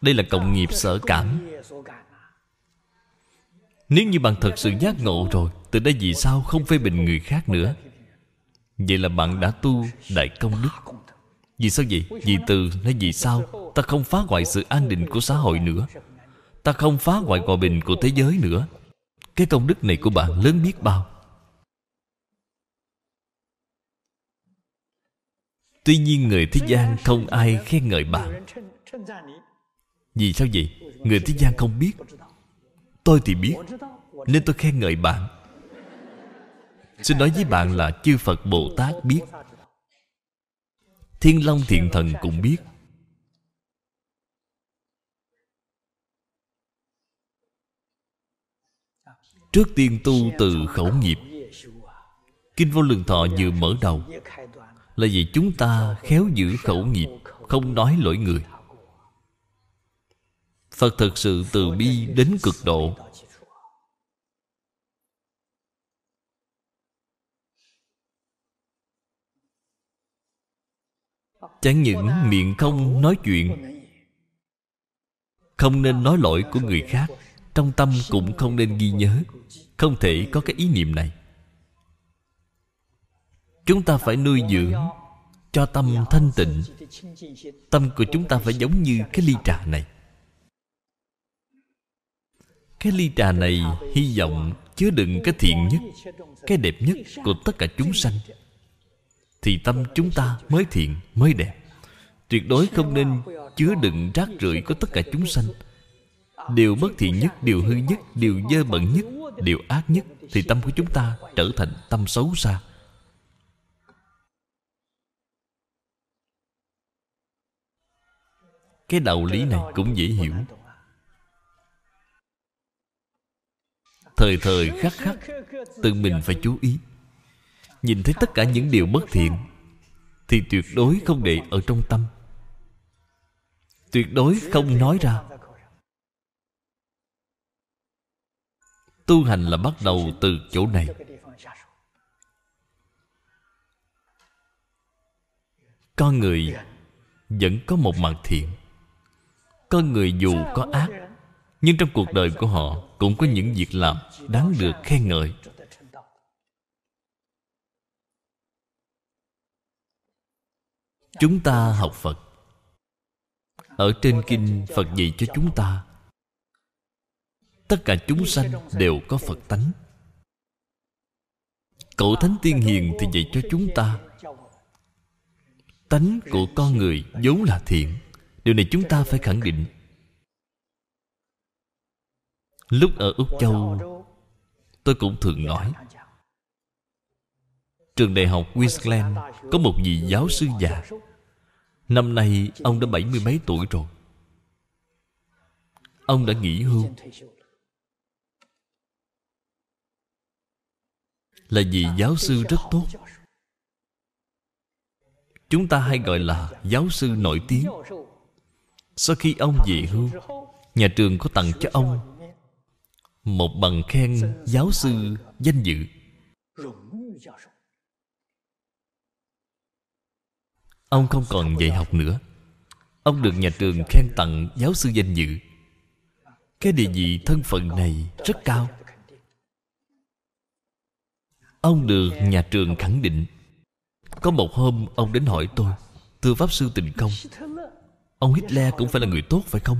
Đây là cộng nghiệp sở cảm Nếu như bạn thật sự giác ngộ rồi Từ đây vì sao không phê bình người khác nữa Vậy là bạn đã tu đại công đức Vì sao vậy? Vì từ nói vì sao Ta không phá hoại sự an định của xã hội nữa Ta không phá hoại hòa bình của thế giới nữa Cái công đức này của bạn lớn biết bao Tuy nhiên người thế gian không ai khen ngợi bạn vì sao vậy? Người thế gian không biết Tôi thì biết Nên tôi khen ngợi bạn Xin nói với bạn là chư Phật Bồ Tát biết Thiên Long Thiện Thần cũng biết Trước tiên tu từ khẩu nghiệp Kinh vô lượng thọ vừa mở đầu Là vì chúng ta khéo giữ khẩu nghiệp Không nói lỗi người Phật thực sự từ bi đến cực độ Chẳng những miệng không nói chuyện Không nên nói lỗi của người khác Trong tâm cũng không nên ghi nhớ Không thể có cái ý niệm này Chúng ta phải nuôi dưỡng Cho tâm thanh tịnh Tâm của chúng ta phải giống như cái ly trà này cái ly trà này hy vọng chứa đựng cái thiện nhất Cái đẹp nhất của tất cả chúng sanh Thì tâm chúng ta mới thiện, mới đẹp Tuyệt đối không nên chứa đựng rác rưởi của tất cả chúng sanh Điều bất thiện nhất, điều hư nhất, điều dơ bẩn nhất, điều ác nhất Thì tâm của chúng ta trở thành tâm xấu xa Cái đạo lý này cũng dễ hiểu thời thời khắc khắc tự mình phải chú ý nhìn thấy tất cả những điều bất thiện thì tuyệt đối không để ở trong tâm tuyệt đối không nói ra tu hành là bắt đầu từ chỗ này con người vẫn có một mặt thiện con người dù có ác nhưng trong cuộc đời của họ cũng có những việc làm đáng được khen ngợi chúng ta học phật ở trên kinh phật dạy cho chúng ta tất cả chúng sanh đều có phật tánh cậu thánh tiên hiền thì dạy cho chúng ta tánh của con người vốn là thiện điều này chúng ta phải khẳng định Lúc ở Úc Châu Tôi cũng thường nói Trường đại học Queensland Có một vị giáo sư già Năm nay ông đã bảy mươi mấy tuổi rồi Ông đã nghỉ hưu Là vị giáo sư rất tốt Chúng ta hay gọi là giáo sư nổi tiếng Sau khi ông về hưu Nhà trường có tặng cho ông một bằng khen giáo sư danh dự ông không còn dạy học nữa ông được nhà trường khen tặng giáo sư danh dự cái địa vị thân phận này rất cao ông được nhà trường khẳng định có một hôm ông đến hỏi tôi thưa pháp sư tình công. ông hitler cũng phải là người tốt phải không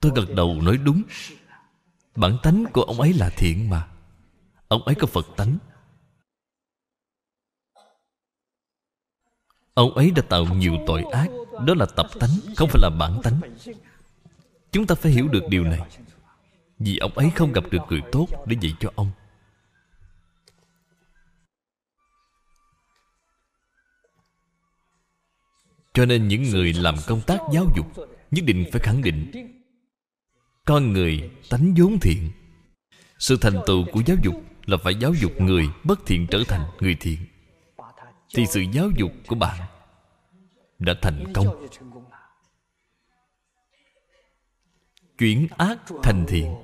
Tôi gật đầu nói đúng Bản tánh của ông ấy là thiện mà Ông ấy có Phật tánh Ông ấy đã tạo nhiều tội ác Đó là tập tánh Không phải là bản tánh Chúng ta phải hiểu được điều này Vì ông ấy không gặp được người tốt Để dạy cho ông Cho nên những người làm công tác giáo dục Nhất định phải khẳng định con người tánh vốn thiện Sự thành tựu của giáo dục Là phải giáo dục người bất thiện trở thành người thiện Thì sự giáo dục của bạn Đã thành công Chuyển ác thành thiện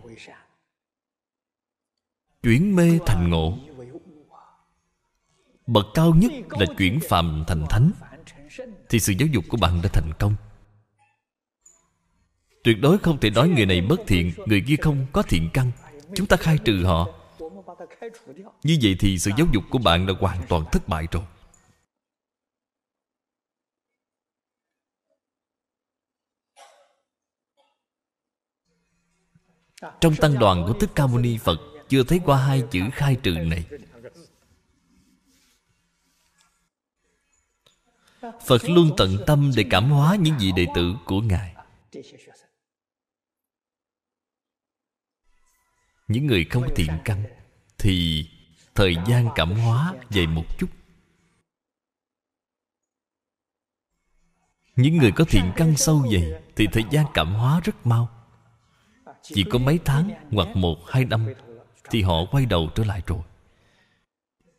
Chuyển mê thành ngộ Bậc cao nhất là chuyển phàm thành thánh Thì sự giáo dục của bạn đã thành công Tuyệt đối không thể nói người này bất thiện Người kia không có thiện căn Chúng ta khai trừ họ Như vậy thì sự giáo dục của bạn đã hoàn toàn thất bại rồi Trong tăng đoàn của Thích Ca Mâu Ni Phật Chưa thấy qua hai chữ khai trừ này Phật luôn tận tâm để cảm hóa những vị đệ tử của Ngài những người không thiện căn thì thời gian cảm hóa dày một chút những người có thiện căn sâu dày thì thời gian cảm hóa rất mau chỉ có mấy tháng hoặc một hai năm thì họ quay đầu trở lại rồi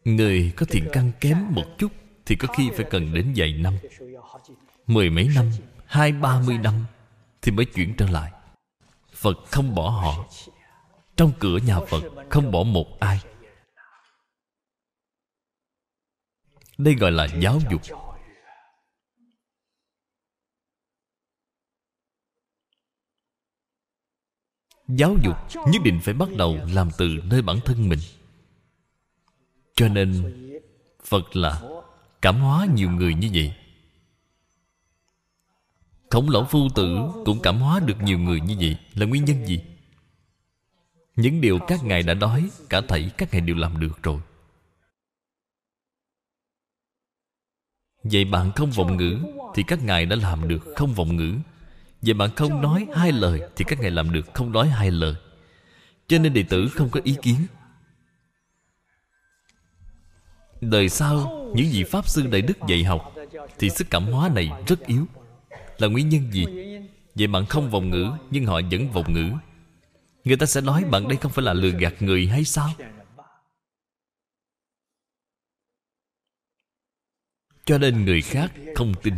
người có thiện căn kém một chút thì có khi phải cần đến vài năm mười mấy năm hai ba mươi năm thì mới chuyển trở lại phật không bỏ họ trong cửa nhà phật không bỏ một ai đây gọi là giáo dục giáo dục nhất định phải bắt đầu làm từ nơi bản thân mình cho nên phật là cảm hóa nhiều người như vậy khổng lão phu tử cũng cảm hóa được nhiều người như vậy là nguyên nhân gì những điều các ngài đã nói cả thảy các ngài đều làm được rồi vậy bạn không vọng ngữ thì các ngài đã làm được không vọng ngữ vậy bạn không nói hai lời thì các ngài làm được không nói hai lời cho nên đệ tử không có ý kiến đời sau những vị pháp sư đại đức dạy học thì sức cảm hóa này rất yếu là nguyên nhân gì vậy bạn không vọng ngữ nhưng họ vẫn vọng ngữ Người ta sẽ nói bạn đây không phải là lừa gạt người hay sao Cho nên người khác không tin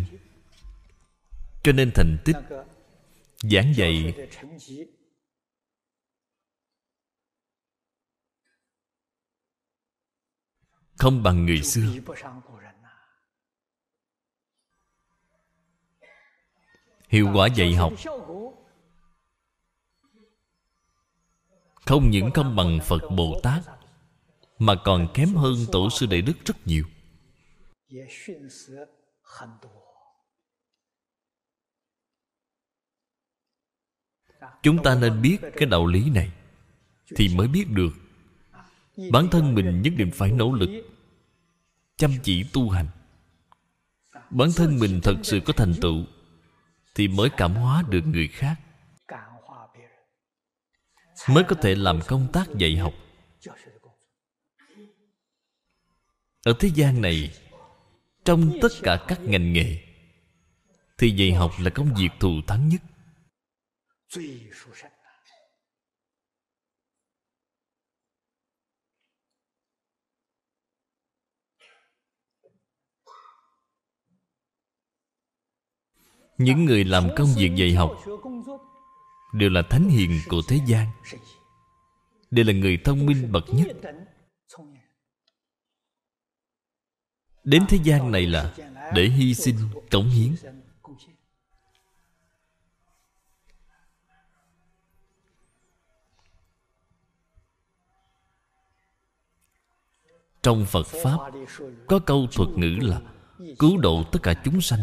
Cho nên thành tích Giảng dạy Không bằng người xưa Hiệu quả dạy học Không những không bằng Phật Bồ Tát Mà còn kém hơn Tổ sư Đại Đức rất nhiều Chúng ta nên biết cái đạo lý này Thì mới biết được Bản thân mình nhất định phải nỗ lực Chăm chỉ tu hành Bản thân mình thật sự có thành tựu Thì mới cảm hóa được người khác mới có thể làm công tác dạy học ở thế gian này trong tất cả các ngành nghề thì dạy học là công việc thù thắng nhất những người làm công việc dạy học đều là thánh hiền của thế gian đều là người thông minh bậc nhất đến thế gian này là để hy sinh cống hiến trong phật pháp có câu thuật ngữ là cứu độ tất cả chúng sanh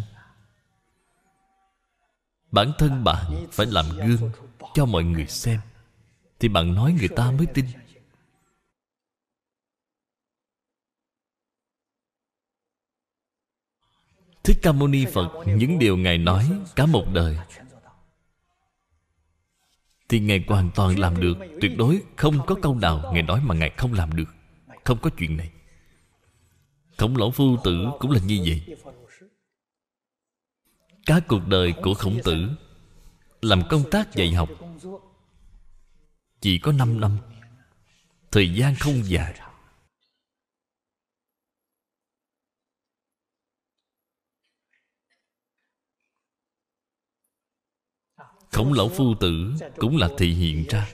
Bản thân bạn phải làm gương cho mọi người xem Thì bạn nói người ta mới tin Thích Ca Mâu Ni Phật Những điều Ngài nói cả một đời Thì Ngài hoàn toàn làm được Tuyệt đối không có câu nào Ngài nói mà Ngài không làm được Không có chuyện này Khổng lão phu tử cũng là như vậy cả cuộc đời của khổng tử làm công tác dạy học chỉ có 5 năm thời gian không dài khổng lão phu tử cũng là thị hiện ra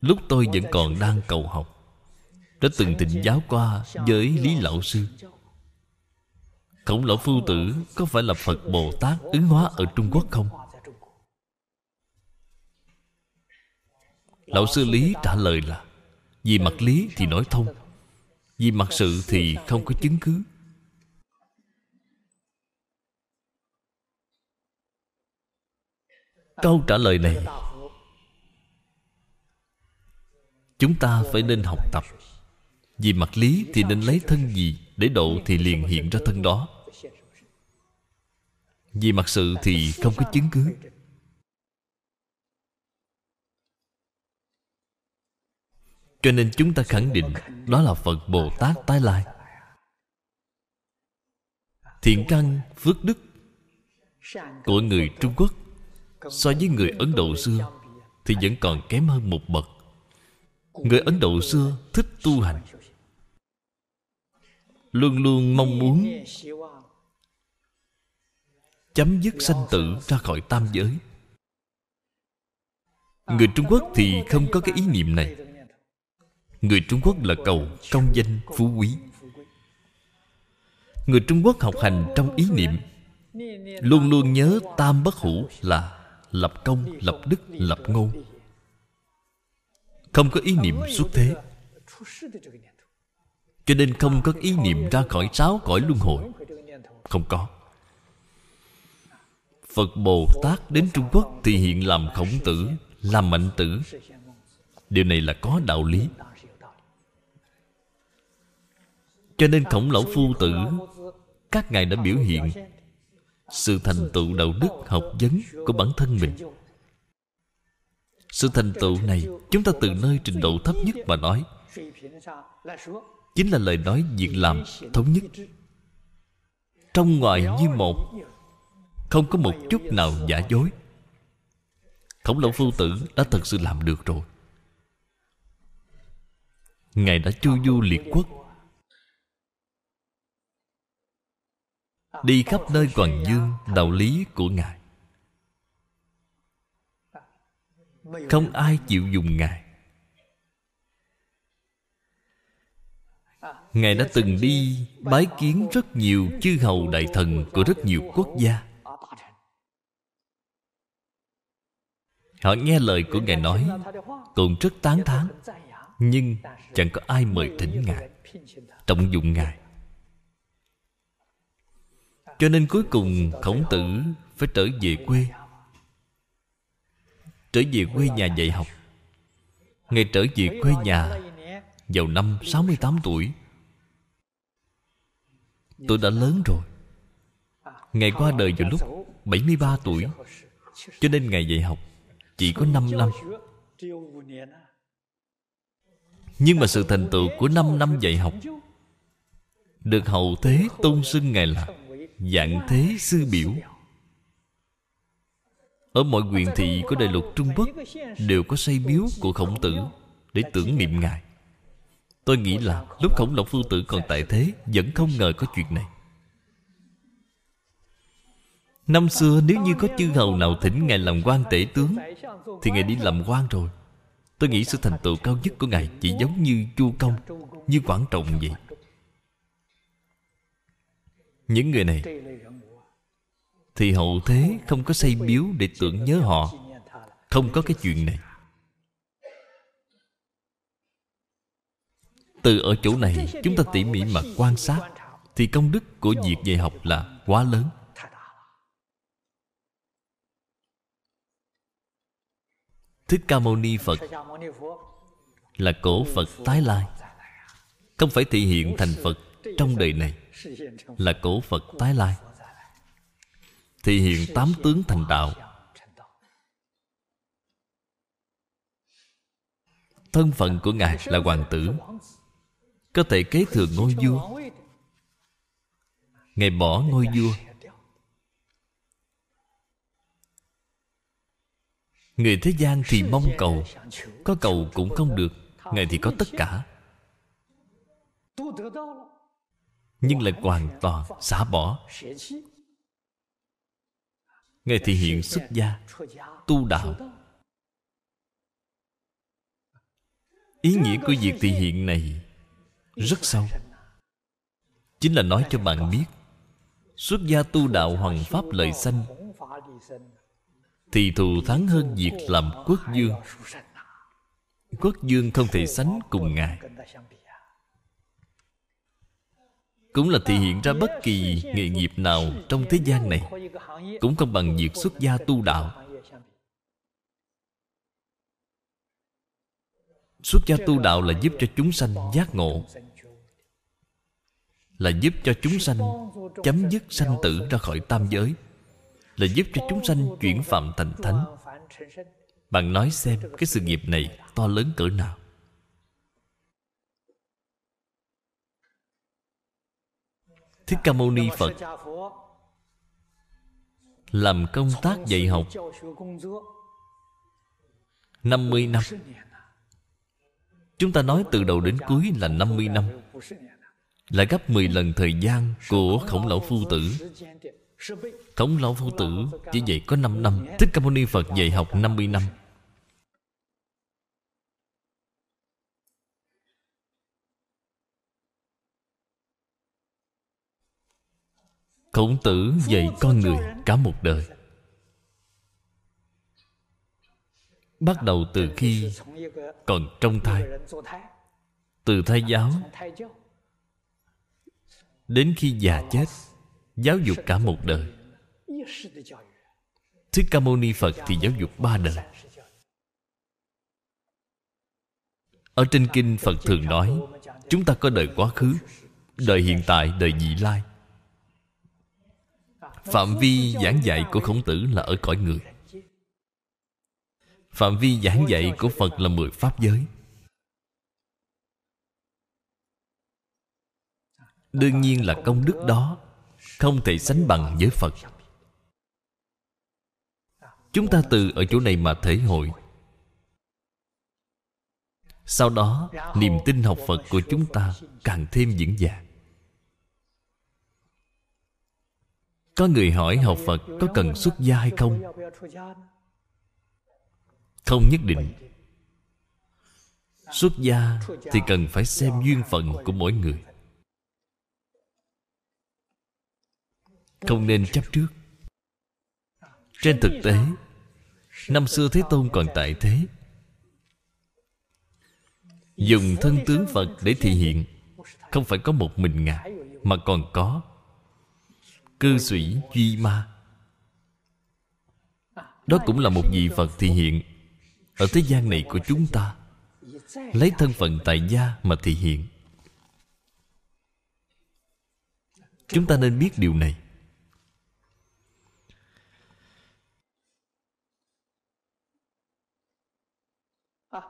lúc tôi vẫn còn đang cầu học đã từng thỉnh giáo qua với lý lão sư Khổng lão phu tử Có phải là Phật Bồ Tát ứng hóa ở Trung Quốc không? Lão sư Lý trả lời là Vì mặt lý thì nói thông Vì mặt sự thì không có chứng cứ Câu trả lời này Chúng ta phải nên học tập Vì mặt lý thì nên lấy thân gì Để độ thì liền hiện ra thân đó vì mặt sự thì không có chứng cứ Cho nên chúng ta khẳng định Đó là Phật Bồ Tát tái lai Thiện căn, phước đức Của người Trung Quốc So với người Ấn Độ xưa Thì vẫn còn kém hơn một bậc Người Ấn Độ xưa thích tu hành Luôn luôn mong muốn chấm dứt sanh tử ra khỏi tam giới người trung quốc thì không có cái ý niệm này người trung quốc là cầu công danh phú quý người trung quốc học hành trong ý niệm luôn luôn nhớ tam bất hủ là lập công lập đức lập ngôn không có ý niệm xuất thế cho nên không có ý niệm ra khỏi sáu cõi luân hồi không có Phật Bồ Tát đến Trung Quốc Thì hiện làm khổng tử Làm mạnh tử Điều này là có đạo lý Cho nên khổng lão phu tử Các ngài đã biểu hiện Sự thành tựu đạo đức học vấn Của bản thân mình Sự thành tựu này Chúng ta từ nơi trình độ thấp nhất mà nói Chính là lời nói việc làm thống nhất Trong ngoài như một không có một chút nào giả dối Khổng lão phu tử đã thật sự làm được rồi Ngài đã chu du liệt quốc Đi khắp nơi hoàng dương Đạo lý của Ngài Không ai chịu dùng Ngài Ngài đã từng đi bái kiến rất nhiều chư hầu đại thần của rất nhiều quốc gia Họ nghe lời của Ngài nói Cũng rất tán thán Nhưng chẳng có ai mời thỉnh Ngài Trọng dụng Ngài Cho nên cuối cùng khổng tử Phải trở về quê Trở về quê nhà dạy học Ngài trở về quê nhà Vào năm 68 tuổi Tôi đã lớn rồi Ngài qua đời vào lúc 73 tuổi Cho nên Ngài dạy học chỉ có 5 năm Nhưng mà sự thành tựu của 5 năm dạy học Được hậu thế tôn xưng Ngài là Dạng thế sư biểu Ở mọi huyện thị của đại lục Trung Quốc Đều có xây miếu của khổng tử Để tưởng niệm Ngài Tôi nghĩ là lúc khổng lộc phu tử còn tại thế Vẫn không ngờ có chuyện này Năm xưa nếu như có chư hầu nào thỉnh Ngài làm quan tể tướng Thì Ngài đi làm quan rồi Tôi nghĩ sự thành tựu cao nhất của Ngài Chỉ giống như Chu Công Như Quảng Trọng vậy Những người này Thì hậu thế không có xây biếu để tưởng nhớ họ Không có cái chuyện này Từ ở chỗ này chúng ta tỉ mỉ mà quan sát Thì công đức của việc dạy học là quá lớn Thích Ca Mâu Ni Phật Là cổ Phật tái lai Không phải thị hiện thành Phật Trong đời này Là cổ Phật tái lai Thị hiện tám tướng thành đạo Thân phận của Ngài là hoàng tử Có thể kế thừa ngôi vua Ngài bỏ ngôi vua Người thế gian thì mong cầu Có cầu cũng không được Ngài thì có tất cả Nhưng lại hoàn toàn xả bỏ Ngài thì hiện xuất gia Tu đạo Ý nghĩa của việc thị hiện này Rất sâu Chính là nói cho bạn biết Xuất gia tu đạo hoàng pháp lợi sanh thì thù thắng hơn việc làm quốc dương Quốc dương không thể sánh cùng Ngài Cũng là thể hiện ra bất kỳ nghề nghiệp nào trong thế gian này Cũng không bằng việc xuất gia tu đạo Xuất gia tu đạo là giúp cho chúng sanh giác ngộ Là giúp cho chúng sanh chấm dứt sanh tử ra khỏi tam giới là giúp cho chúng sanh chuyển phạm thành thánh bạn nói xem cái sự nghiệp này to lớn cỡ nào thích ca mâu ni phật làm công tác dạy học 50 năm Chúng ta nói từ đầu đến cuối là 50 năm Là gấp 10 lần thời gian của khổng lão phu tử Khổng lão phu tử chỉ dạy có 5 năm Thích Ca Mâu Ni Phật dạy học 50 năm Khổng tử dạy con người cả một đời Bắt đầu từ khi còn trong thai Từ thai giáo Đến khi già chết Giáo dục cả một đời Thích Ca Mâu Ni Phật thì giáo dục ba đời Ở trên kinh Phật thường nói Chúng ta có đời quá khứ Đời hiện tại, đời dị lai Phạm vi giảng dạy của khổng tử là ở cõi người Phạm vi giảng dạy của Phật là mười pháp giới Đương nhiên là công đức đó không thể sánh bằng với phật chúng ta từ ở chỗ này mà thể hội sau đó niềm tin học phật của chúng ta càng thêm vững vàng có người hỏi học phật có cần xuất gia hay không không nhất định xuất gia thì cần phải xem duyên phận của mỗi người không nên chấp trước trên thực tế năm xưa thế tôn còn tại thế dùng thân tướng phật để thị hiện không phải có một mình ngài mà còn có cư sĩ duy ma đó cũng là một vị phật thị hiện ở thế gian này của chúng ta lấy thân phận tại gia mà thị hiện chúng ta nên biết điều này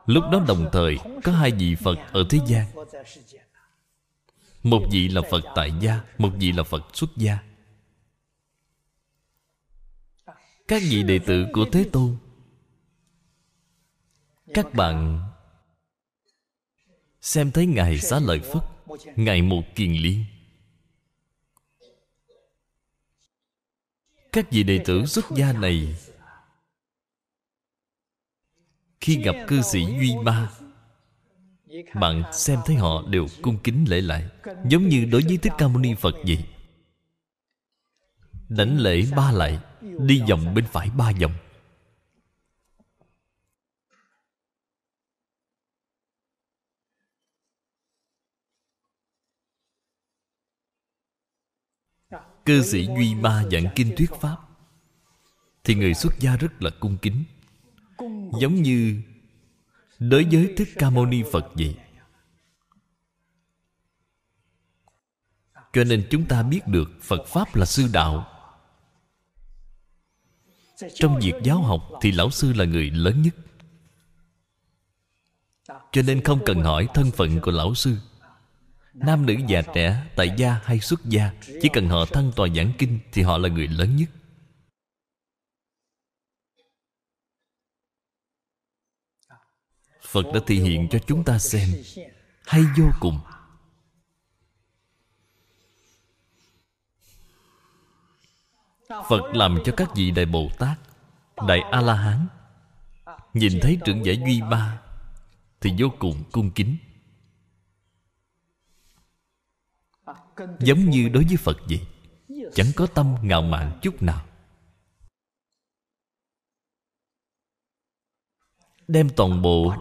Lúc đó đồng thời Có hai vị Phật ở thế gian Một vị là Phật tại gia Một vị là Phật xuất gia Các vị đệ tử của Thế Tôn Các bạn Xem thấy Ngài Xá Lợi Phất Ngài Một Kiền Liên Các vị đệ tử xuất gia này khi gặp cư sĩ Duy Ba Bạn xem thấy họ đều cung kính lễ lại Giống như đối với Thích Ca Mâu Ni Phật vậy Đảnh lễ ba lại Đi vòng bên phải ba vòng Cư sĩ Duy Ma giảng kinh thuyết Pháp Thì người xuất gia rất là cung kính giống như đối với thích ca mâu ni phật vậy cho nên chúng ta biết được phật pháp là sư đạo trong việc giáo học thì lão sư là người lớn nhất cho nên không cần hỏi thân phận của lão sư nam nữ già trẻ tại gia hay xuất gia chỉ cần họ thân tòa giảng kinh thì họ là người lớn nhất Phật đã thể hiện cho chúng ta xem Hay vô cùng Phật làm cho các vị Đại Bồ Tát Đại A-La-Hán Nhìn thấy trưởng giả Duy Ba Thì vô cùng cung kính Giống như đối với Phật vậy Chẳng có tâm ngạo mạn chút nào đem toàn bộ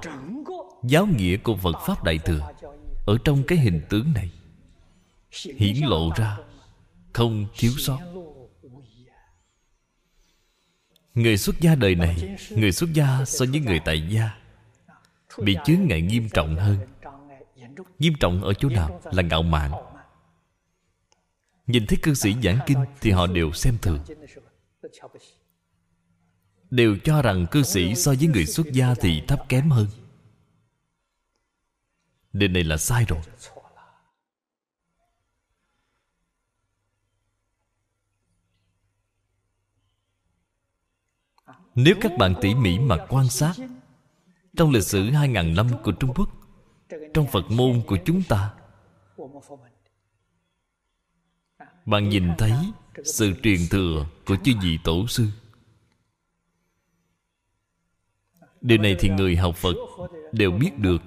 giáo nghĩa của Phật Pháp Đại Thừa ở trong cái hình tướng này hiển lộ ra không thiếu sót người xuất gia đời này người xuất gia so với người tại gia bị chướng ngại nghiêm trọng hơn nghiêm trọng ở chỗ nào là ngạo mạn nhìn thấy cư sĩ giảng kinh thì họ đều xem thường đều cho rằng cư sĩ so với người xuất gia thì thấp kém hơn điều này là sai rồi Nếu các bạn tỉ mỉ mà quan sát Trong lịch sử 2.000 năm của Trung Quốc Trong Phật môn của chúng ta Bạn nhìn thấy sự truyền thừa của chư vị tổ sư Điều này thì người học Phật đều biết được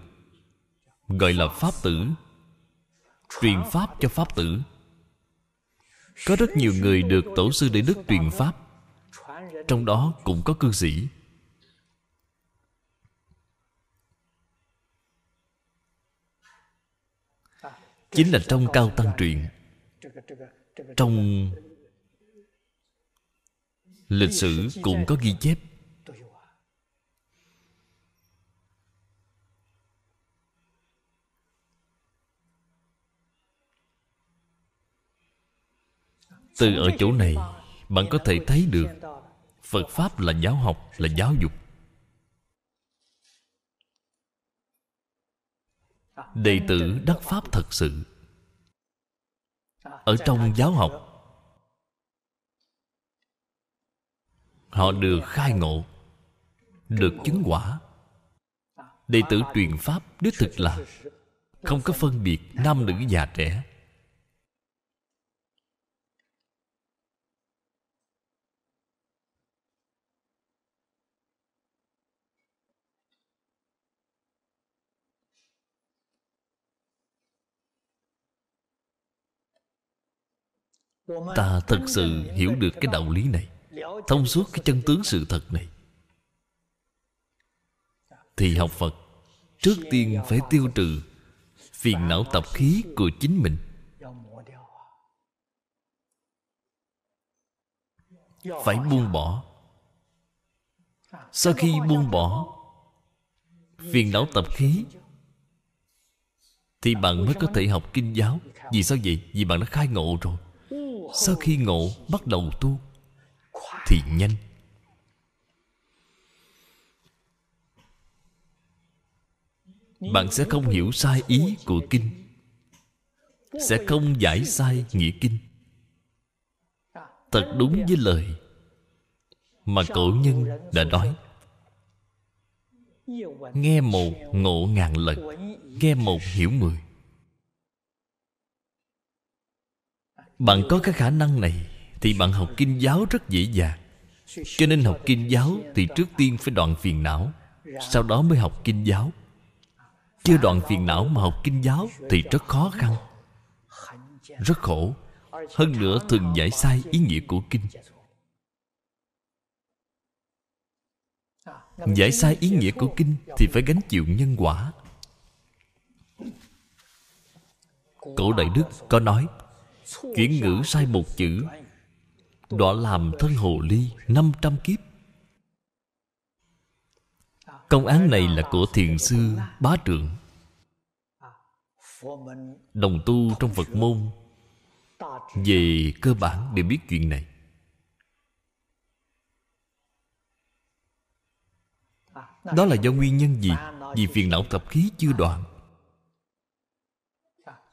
Gọi là Pháp tử Truyền Pháp cho Pháp tử Có rất nhiều người được Tổ sư đại Đức truyền Pháp Trong đó cũng có cư sĩ Chính là trong Cao Tăng truyền Trong Lịch sử cũng có ghi chép từ ở chỗ này bạn có thể thấy được phật pháp là giáo học là giáo dục đệ tử đắc pháp thật sự ở trong giáo học họ được khai ngộ được chứng quả đệ tử truyền pháp đích thực là không có phân biệt nam nữ già trẻ ta thật sự hiểu được cái đạo lý này thông suốt cái chân tướng sự thật này thì học phật trước tiên phải tiêu trừ phiền não tập khí của chính mình phải buông bỏ sau khi buông bỏ phiền não tập khí thì bạn mới có thể học kinh giáo vì sao vậy vì bạn đã khai ngộ rồi sau khi ngộ bắt đầu tu thì nhanh bạn sẽ không hiểu sai ý của kinh sẽ không giải sai nghĩa kinh thật đúng với lời mà cổ nhân đã nói nghe một ngộ ngàn lần nghe một hiểu mười Bạn có cái khả năng này Thì bạn học kinh giáo rất dễ dàng Cho nên học kinh giáo Thì trước tiên phải đoạn phiền não Sau đó mới học kinh giáo Chưa đoạn phiền não mà học kinh giáo Thì rất khó khăn Rất khổ Hơn nữa thường giải sai ý nghĩa của kinh Giải sai ý nghĩa của kinh Thì phải gánh chịu nhân quả Cổ Đại Đức có nói Chuyển ngữ sai một chữ Đọa làm thân hồ ly 500 kiếp Công án này là của thiền sư Bá Trượng Đồng tu trong Phật môn Về cơ bản đều biết chuyện này Đó là do nguyên nhân gì Vì phiền não tập khí chưa đoạn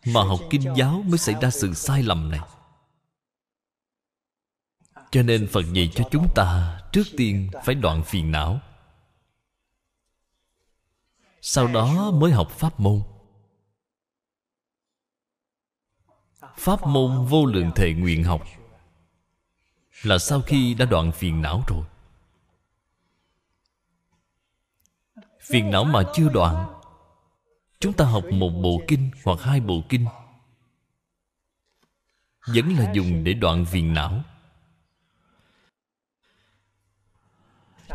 mà học kinh giáo mới xảy ra sự sai lầm này cho nên Phật dạy cho chúng ta trước tiên phải đoạn phiền não sau đó mới học pháp môn pháp môn vô lượng thệ nguyện học là sau khi đã đoạn phiền não rồi phiền não mà chưa đoạn chúng ta học một bộ kinh hoặc hai bộ kinh vẫn là dùng để đoạn viền não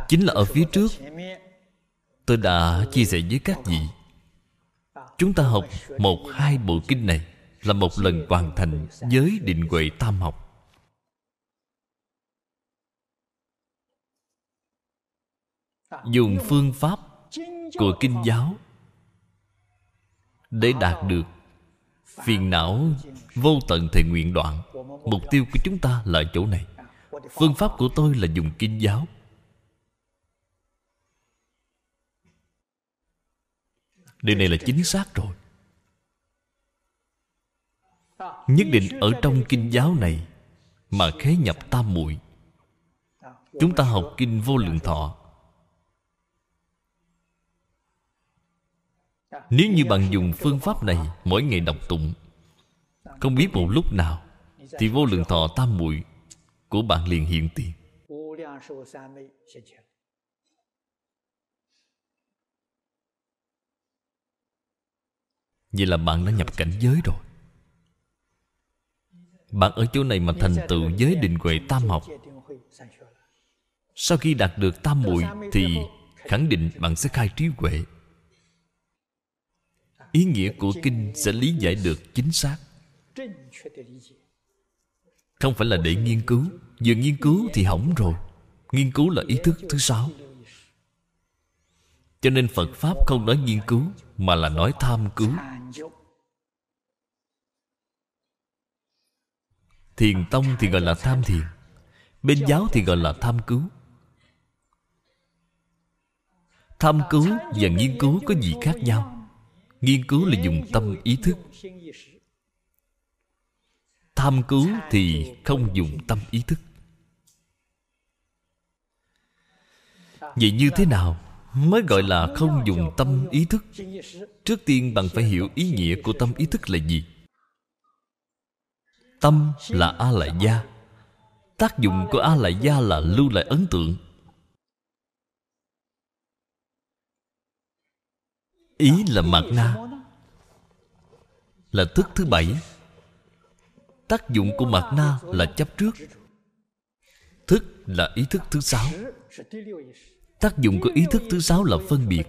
chính là ở phía trước tôi đã chia sẻ với các vị chúng ta học một hai bộ kinh này là một lần hoàn thành giới định huệ tam học dùng phương pháp của kinh giáo để đạt được phiền não vô tận thể nguyện đoạn mục tiêu của chúng ta là chỗ này phương pháp của tôi là dùng kinh giáo điều này là chính xác rồi nhất định ở trong kinh giáo này mà khế nhập tam muội chúng ta học kinh vô lượng thọ Nếu như bạn dùng phương pháp này Mỗi ngày đọc tụng Không biết một lúc nào Thì vô lượng thọ tam muội Của bạn liền hiện tiền Vậy là bạn đã nhập cảnh giới rồi Bạn ở chỗ này mà thành tựu giới định huệ tam học Sau khi đạt được tam muội Thì khẳng định bạn sẽ khai trí huệ ý nghĩa của kinh sẽ lý giải được chính xác không phải là để nghiên cứu vừa nghiên cứu thì hỏng rồi nghiên cứu là ý thức thứ sáu cho nên phật pháp không nói nghiên cứu mà là nói tham cứu thiền tông thì gọi là tham thiền bên giáo thì gọi là tham cứu tham cứu và nghiên cứu có gì khác nhau nghiên cứu là dùng tâm ý thức tham cứu thì không dùng tâm ý thức vậy như thế nào mới gọi là không dùng tâm ý thức trước tiên bạn phải hiểu ý nghĩa của tâm ý thức là gì tâm là a la gia tác dụng của a la gia là lưu lại ấn tượng ý là mạt na là thức thứ bảy tác dụng của mạt na là chấp trước thức là ý thức thứ sáu tác dụng của ý thức thứ sáu là phân biệt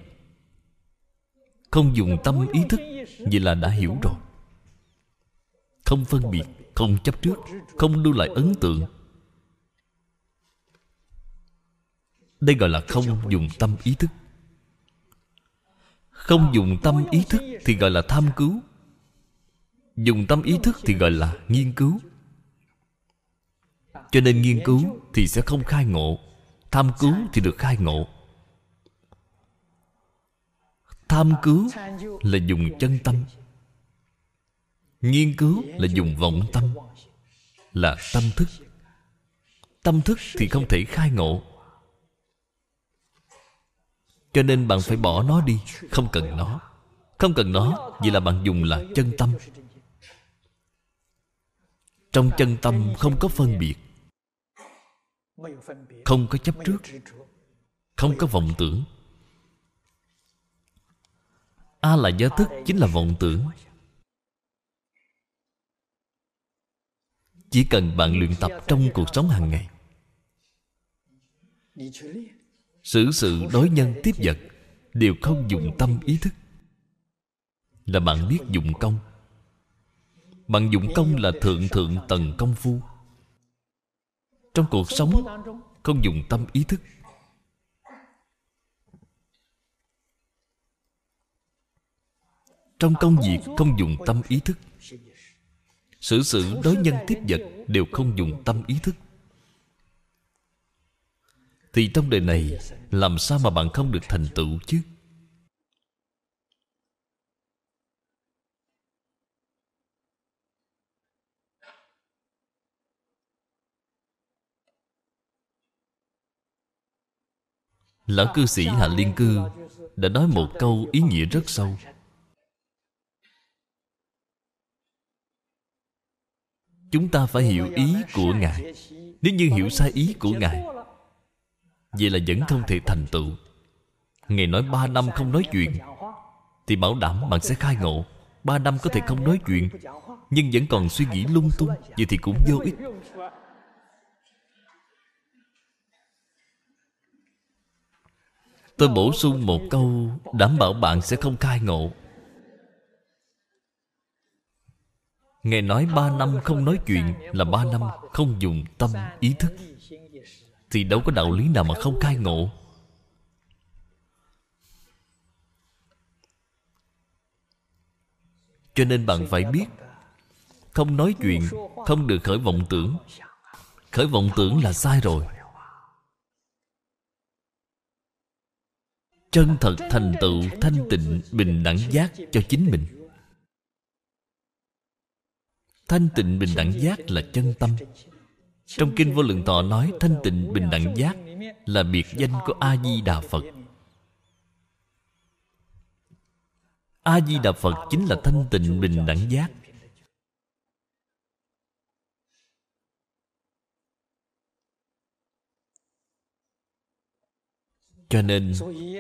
không dùng tâm ý thức vậy là đã hiểu rồi không phân biệt không chấp trước không lưu lại ấn tượng đây gọi là không dùng tâm ý thức không dùng tâm ý thức thì gọi là tham cứu Dùng tâm ý thức thì gọi là nghiên cứu Cho nên nghiên cứu thì sẽ không khai ngộ Tham cứu thì được khai ngộ Tham cứu là dùng chân tâm Nghiên cứu là dùng vọng tâm Là tâm thức Tâm thức thì không thể khai ngộ cho nên bạn phải bỏ nó đi Không cần nó Không cần nó vì là bạn dùng là chân tâm Trong chân tâm không có phân biệt Không có chấp trước Không có vọng tưởng A là giới thức chính là vọng tưởng Chỉ cần bạn luyện tập trong cuộc sống hàng ngày xử sự đối nhân tiếp vật đều không dùng tâm ý thức là bạn biết dụng công bạn dụng công là thượng thượng tầng công phu trong cuộc sống không dùng tâm ý thức trong công việc không dùng tâm ý thức xử sự đối nhân tiếp vật đều không dùng tâm ý thức thì trong đời này làm sao mà bạn không được thành tựu chứ lão cư sĩ hạ liên cư đã nói một câu ý nghĩa rất sâu chúng ta phải hiểu ý của ngài nếu như hiểu sai ý của ngài Vậy là vẫn không thể thành tựu Ngài nói ba năm không nói chuyện Thì bảo đảm bạn sẽ khai ngộ Ba năm có thể không nói chuyện Nhưng vẫn còn suy nghĩ lung tung Vậy thì cũng vô ích Tôi bổ sung một câu Đảm bảo bạn sẽ không khai ngộ Ngài nói ba năm không nói chuyện Là ba năm không dùng tâm ý thức thì đâu có đạo lý nào mà không cai ngộ Cho nên bạn phải biết Không nói chuyện Không được khởi vọng tưởng Khởi vọng tưởng là sai rồi Chân thật thành tựu thanh tịnh bình đẳng giác cho chính mình Thanh tịnh bình đẳng giác là chân tâm trong Kinh Vô Lượng Thọ nói Thanh tịnh bình đẳng giác Là biệt danh của A-di-đà Phật A-di-đà Phật chính là thanh tịnh bình đẳng giác Cho nên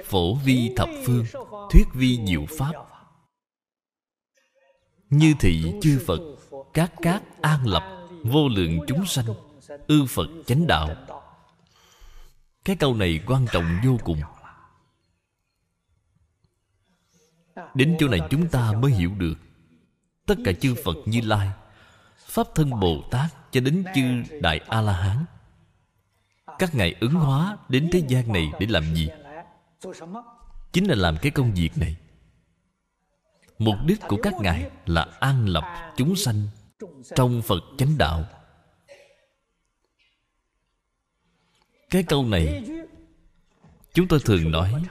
Phổ vi thập phương Thuyết vi diệu pháp Như thị chư Phật Các các an lập Vô lượng chúng sanh ư phật chánh đạo cái câu này quan trọng vô cùng đến chỗ này chúng ta mới hiểu được tất cả chư phật như lai pháp thân bồ tát cho đến chư đại a la hán các ngài ứng hóa đến thế gian này để làm gì chính là làm cái công việc này mục đích của các ngài là an lập chúng sanh trong phật chánh đạo Cái câu này Chúng tôi thường nói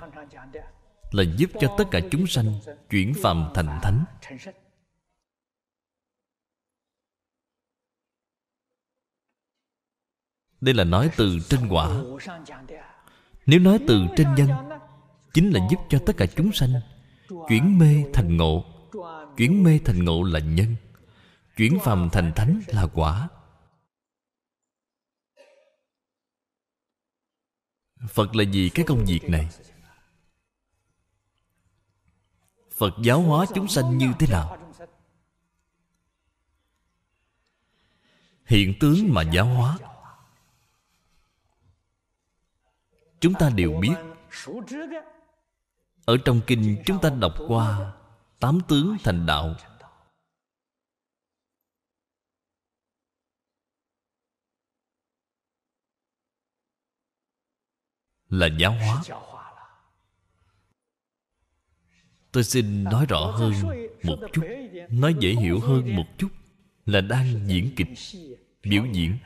Là giúp cho tất cả chúng sanh Chuyển phàm thành thánh Đây là nói từ trên quả Nếu nói từ trên nhân Chính là giúp cho tất cả chúng sanh Chuyển mê thành ngộ Chuyển mê thành ngộ là nhân Chuyển phàm thành thánh là quả phật là gì cái công việc này phật giáo hóa chúng sanh như thế nào hiện tướng mà giáo hóa chúng ta đều biết ở trong kinh chúng ta đọc qua tám tướng thành đạo là giáo hóa tôi xin nói rõ hơn một chút nói dễ hiểu hơn một chút là đang diễn kịch biểu diễn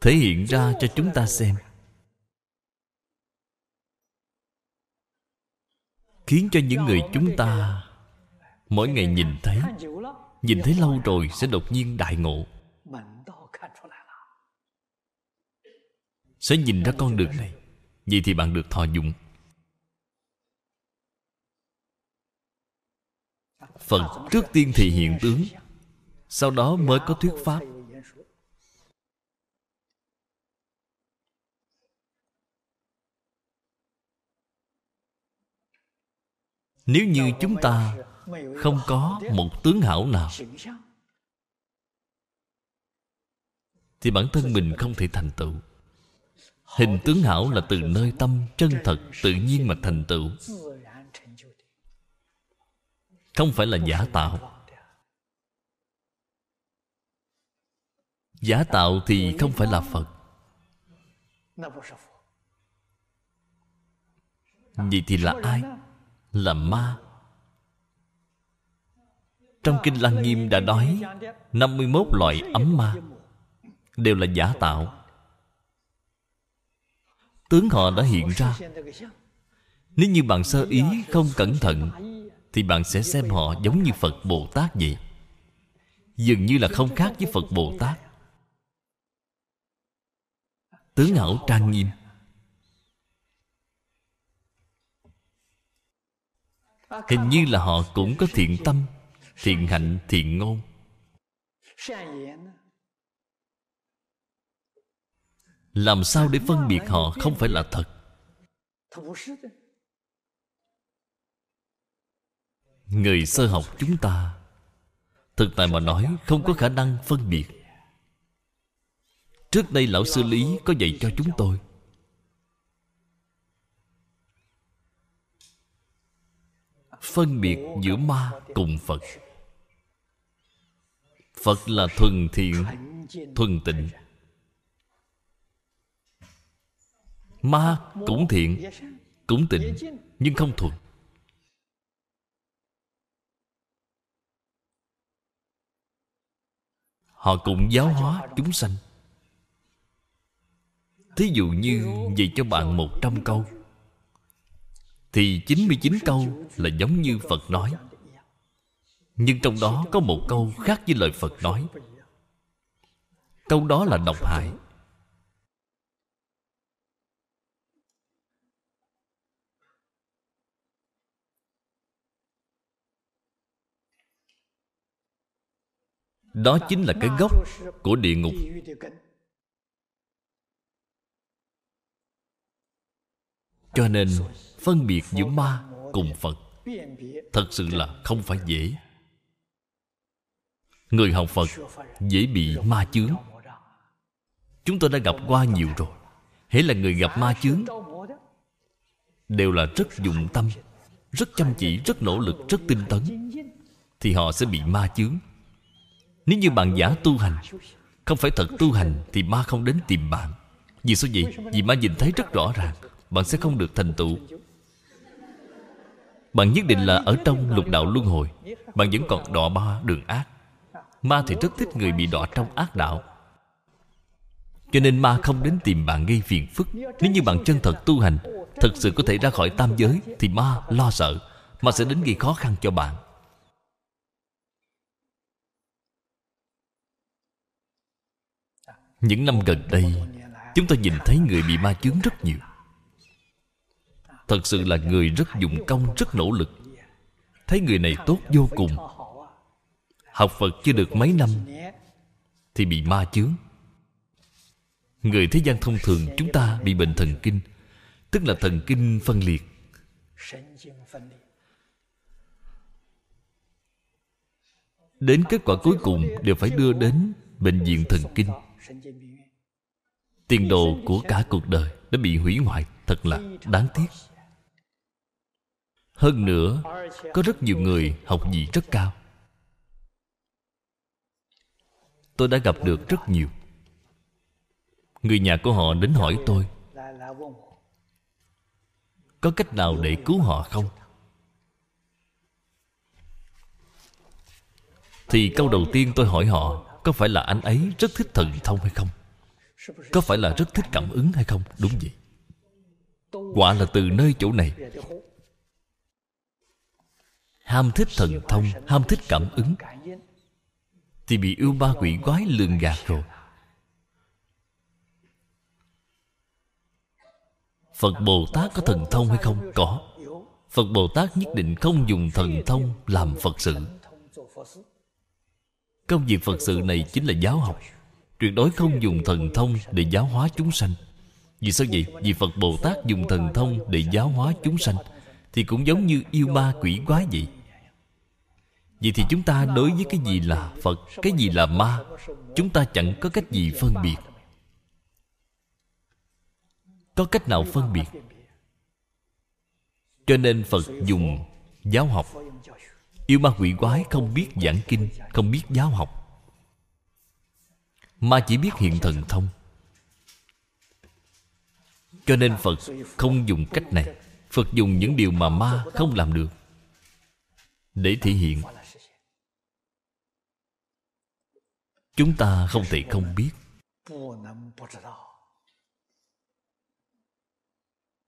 thể hiện ra cho chúng ta xem khiến cho những người chúng ta mỗi ngày nhìn thấy nhìn thấy lâu rồi sẽ đột nhiên đại ngộ sẽ nhìn ra con đường này vậy thì bạn được thọ dụng phần trước tiên thì hiện tướng sau đó mới có thuyết pháp nếu như chúng ta không có một tướng hảo nào thì bản thân mình không thể thành tựu Hình tướng hảo là từ nơi tâm chân thật Tự nhiên mà thành tựu Không phải là giả tạo Giả tạo thì không phải là Phật Vậy thì là ai? Là ma Trong Kinh Lăng Nghiêm đã nói 51 loại ấm ma Đều là giả tạo tướng họ đã hiện ra nếu như bạn sơ ý không cẩn thận thì bạn sẽ xem họ giống như phật bồ tát vậy dường như là không khác với phật bồ tát tướng hảo trang nghiêm hình như là họ cũng có thiện tâm thiện hạnh thiện ngôn làm sao để phân biệt họ không phải là thật người sơ học chúng ta thực tại mà nói không có khả năng phân biệt trước đây lão sư lý có dạy cho chúng tôi phân biệt giữa ma cùng phật phật là thuần thiện thuần tịnh Ma cũng thiện Cũng tịnh Nhưng không thuận Họ cũng giáo hóa chúng sanh Thí dụ như dạy cho bạn 100 câu Thì 99 câu là giống như Phật nói Nhưng trong đó có một câu khác với lời Phật nói Câu đó là độc hại đó chính là cái gốc của địa ngục cho nên phân biệt giữa ma cùng phật thật sự là không phải dễ người học phật dễ bị ma chướng chúng tôi đã gặp qua nhiều rồi hễ là người gặp ma chướng đều là rất dụng tâm rất chăm chỉ rất nỗ lực rất tinh tấn thì họ sẽ bị ma chướng nếu như bạn giả tu hành Không phải thật tu hành Thì ma không đến tìm bạn Vì sao vậy? Vì ma nhìn thấy rất rõ ràng Bạn sẽ không được thành tựu Bạn nhất định là ở trong lục đạo luân hồi Bạn vẫn còn đọa ba đường ác Ma thì rất thích người bị đọa trong ác đạo Cho nên ma không đến tìm bạn gây phiền phức Nếu như bạn chân thật tu hành Thật sự có thể ra khỏi tam giới Thì ma lo sợ Ma sẽ đến gây khó khăn cho bạn những năm gần đây chúng ta nhìn thấy người bị ma chướng rất nhiều thật sự là người rất dụng công rất nỗ lực thấy người này tốt vô cùng học phật chưa được mấy năm thì bị ma chướng người thế gian thông thường chúng ta bị bệnh thần kinh tức là thần kinh phân liệt đến kết quả cuối cùng đều phải đưa đến bệnh viện thần kinh tiền đồ của cả cuộc đời đã bị hủy hoại thật là đáng tiếc hơn nữa có rất nhiều người học vị rất cao tôi đã gặp được rất nhiều người nhà của họ đến hỏi tôi có cách nào để cứu họ không thì câu đầu tiên tôi hỏi họ có phải là anh ấy rất thích thần thông hay không Có phải là rất thích cảm ứng hay không Đúng vậy Quả là từ nơi chỗ này Ham thích thần thông Ham thích cảm ứng Thì bị yêu ba quỷ quái lường gạt rồi Phật Bồ Tát có thần thông hay không? Có Phật Bồ Tát nhất định không dùng thần thông làm Phật sự Công việc Phật sự này chính là giáo học Tuyệt đối không dùng thần thông để giáo hóa chúng sanh Vì sao vậy? Vì Phật Bồ Tát dùng thần thông để giáo hóa chúng sanh Thì cũng giống như yêu ma quỷ quái vậy Vậy thì chúng ta đối với cái gì là Phật Cái gì là ma Chúng ta chẳng có cách gì phân biệt Có cách nào phân biệt Cho nên Phật dùng giáo học Yêu ma quỷ quái không biết giảng kinh Không biết giáo học Mà chỉ biết hiện thần thông Cho nên Phật không dùng cách này Phật dùng những điều mà ma không làm được Để thể hiện Chúng ta không thể không biết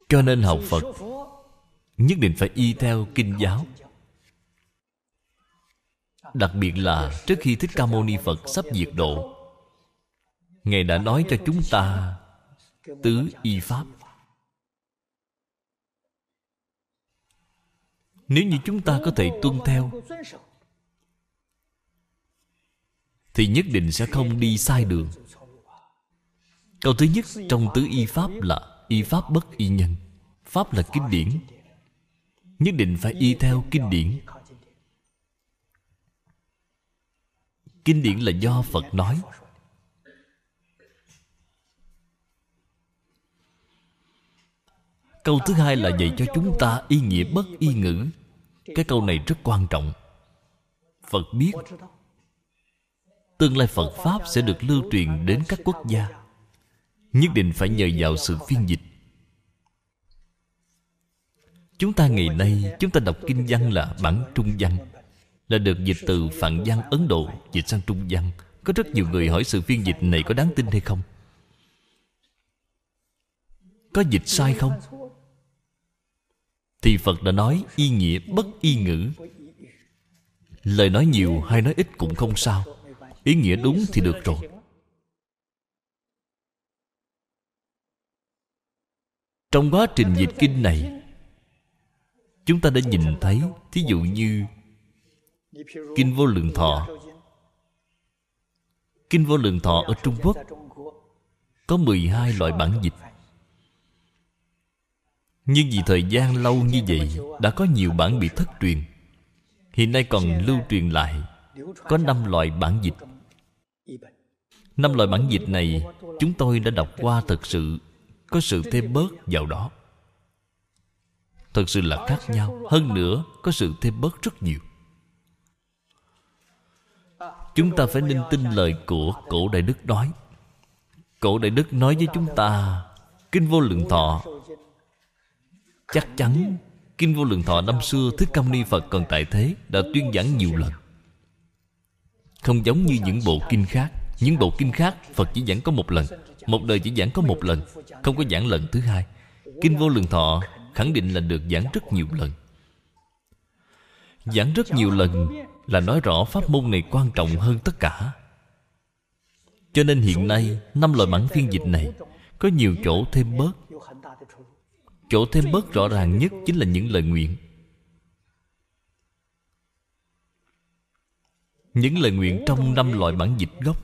Cho nên học Phật Nhất định phải y theo kinh giáo Đặc biệt là trước khi Thích Ca Mâu Ni Phật sắp diệt độ Ngài đã nói cho chúng ta Tứ y pháp Nếu như chúng ta có thể tuân theo Thì nhất định sẽ không đi sai đường Câu thứ nhất trong tứ y pháp là Y pháp bất y nhân Pháp là kinh điển Nhất định phải y theo kinh điển kinh điển là do phật nói câu thứ hai là dạy cho chúng ta y nghĩa bất y ngữ cái câu này rất quan trọng phật biết tương lai phật pháp sẽ được lưu truyền đến các quốc gia nhất định phải nhờ vào sự phiên dịch chúng ta ngày nay chúng ta đọc kinh văn là bản trung văn là được dịch từ phạn văn Ấn Độ dịch sang Trung văn. Có rất nhiều người hỏi sự phiên dịch này có đáng tin hay không? Có dịch sai không? Thì Phật đã nói y nghĩa bất y ngữ Lời nói nhiều hay nói ít cũng không sao Ý nghĩa đúng thì được rồi Trong quá trình dịch kinh này Chúng ta đã nhìn thấy Thí dụ như Kinh Vô Lượng Thọ Kinh Vô Lượng Thọ ở Trung Quốc Có 12 loại bản dịch Nhưng vì thời gian lâu như vậy à? Đã có nhiều bản bị thất truyền Hiện nay còn lưu truyền lại Có 5 loại bản dịch năm loại bản dịch này Chúng tôi đã đọc qua thật sự Có sự thêm bớt vào đó Thật sự là khác nhau Hơn nữa có sự thêm bớt rất nhiều chúng ta phải nên tin lời của cổ đại đức nói cổ đại đức nói với chúng ta kinh vô lượng thọ chắc chắn kinh vô lượng thọ năm xưa thích ca ni phật còn tại thế đã tuyên giảng nhiều lần không giống như những bộ kinh khác những bộ kinh khác phật chỉ giảng có một lần một đời chỉ giảng có một lần không có giảng lần thứ hai kinh vô lượng thọ khẳng định là được giảng rất nhiều lần giảng rất nhiều lần là nói rõ pháp môn này quan trọng hơn tất cả cho nên hiện nay năm loại bản phiên dịch này có nhiều chỗ thêm bớt chỗ thêm bớt rõ ràng nhất chính là những lời nguyện những lời nguyện trong năm loại bản dịch gốc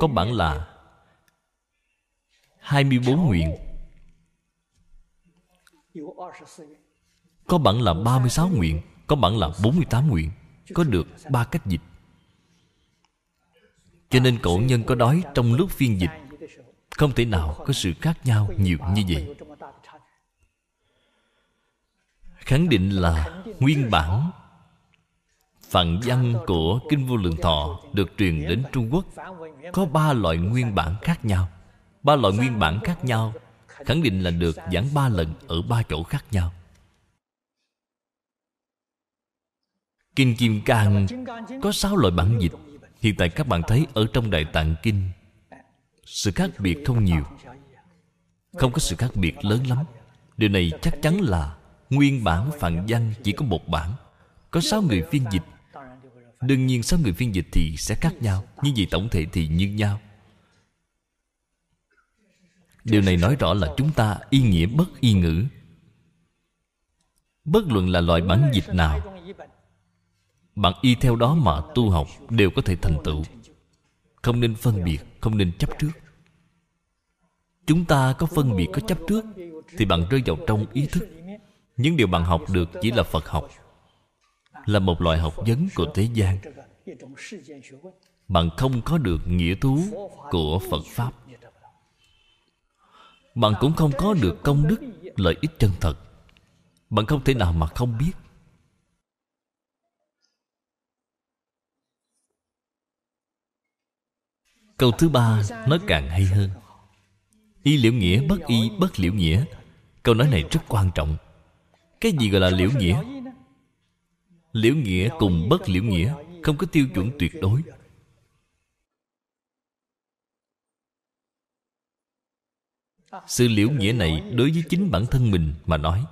có bản là 24 nguyện có bản là 36 nguyện có bản là 48 nguyện có được ba cách dịch cho nên cổ nhân có đói trong lúc phiên dịch không thể nào có sự khác nhau nhiều như vậy khẳng định là nguyên bản phản văn của kinh vô lượng thọ được truyền đến trung quốc có ba loại nguyên bản khác nhau ba loại nguyên bản khác nhau khẳng định là được giảng ba lần ở ba chỗ khác nhau Kinh Kim Cang có sáu loại bản dịch Hiện tại các bạn thấy ở trong Đại Tạng Kinh Sự khác biệt không nhiều Không có sự khác biệt lớn lắm Điều này chắc chắn là Nguyên bản phản văn chỉ có một bản Có sáu người phiên dịch Đương nhiên sáu người phiên dịch thì sẽ khác nhau Nhưng vì tổng thể thì như nhau Điều này nói rõ là chúng ta y nghĩa bất y ngữ Bất luận là loại bản dịch nào bạn y theo đó mà tu học Đều có thể thành tựu Không nên phân biệt Không nên chấp trước Chúng ta có phân biệt có chấp trước Thì bạn rơi vào trong ý thức Những điều bạn học được chỉ là Phật học Là một loại học vấn của thế gian Bạn không có được nghĩa thú Của Phật Pháp Bạn cũng không có được công đức Lợi ích chân thật Bạn không thể nào mà không biết Câu thứ ba nói càng hay hơn Y liễu nghĩa bất y bất liễu nghĩa Câu nói này rất quan trọng Cái gì gọi là liễu nghĩa? Liễu nghĩa cùng bất liễu nghĩa Không có tiêu chuẩn tuyệt đối Sự liễu nghĩa này đối với chính bản thân mình mà nói